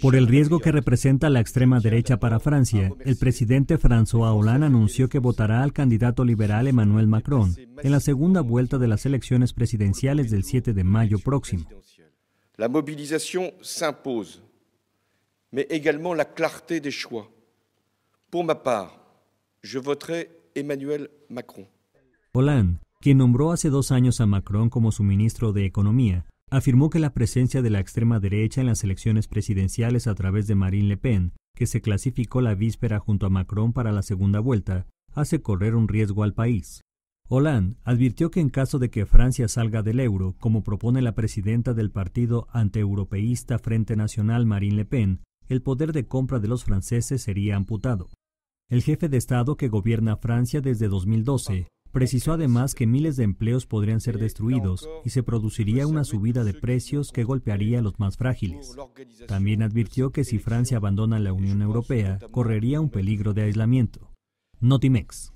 Por el riesgo que representa la extrema derecha para Francia, el presidente François Hollande anunció que votará al candidato liberal Emmanuel Macron en la segunda vuelta de las elecciones presidenciales del 7 de mayo próximo. La movilización s'impose, mais également la clarté des choix. Por ma part, je voterai Emmanuel Macron. Hollande, quien nombró hace dos años a Macron como su ministro de Economía, afirmó que la presencia de la extrema derecha en las elecciones presidenciales a través de Marine Le Pen, que se clasificó la víspera junto a Macron para la segunda vuelta, hace correr un riesgo al país. Hollande advirtió que en caso de que Francia salga del euro, como propone la presidenta del partido anteeuropeísta Frente Nacional Marine Le Pen, el poder de compra de los franceses sería amputado. El jefe de Estado que gobierna Francia desde 2012 Precisó además que miles de empleos podrían ser destruidos y se produciría una subida de precios que golpearía a los más frágiles. También advirtió que si Francia abandona la Unión Europea, correría un peligro de aislamiento. Notimex.